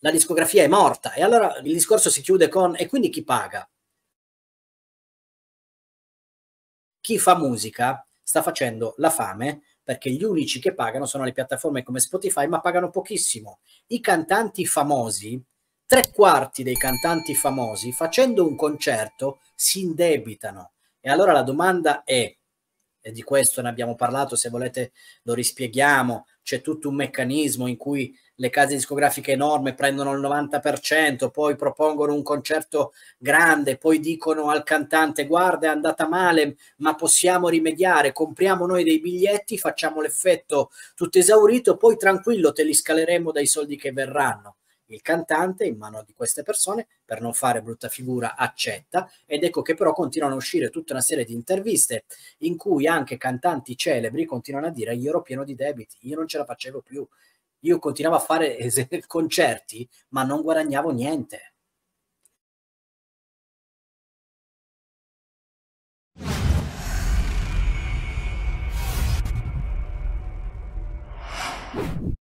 la discografia è morta e allora il discorso si chiude con e quindi chi paga? Chi fa musica sta facendo la fame perché gli unici che pagano sono le piattaforme come Spotify, ma pagano pochissimo. I cantanti famosi, tre quarti dei cantanti famosi, facendo un concerto, si indebitano. E allora la domanda è, e di questo ne abbiamo parlato, se volete lo rispieghiamo, c'è tutto un meccanismo in cui le case discografiche enorme prendono il 90%, poi propongono un concerto grande, poi dicono al cantante guarda è andata male, ma possiamo rimediare, compriamo noi dei biglietti, facciamo l'effetto tutto esaurito, poi tranquillo te li scaleremo dai soldi che verranno il cantante in mano di queste persone per non fare brutta figura accetta ed ecco che però continuano a uscire tutta una serie di interviste in cui anche cantanti celebri continuano a dire io ero pieno di debiti, io non ce la facevo più, io continuavo a fare concerti ma non guadagnavo niente. you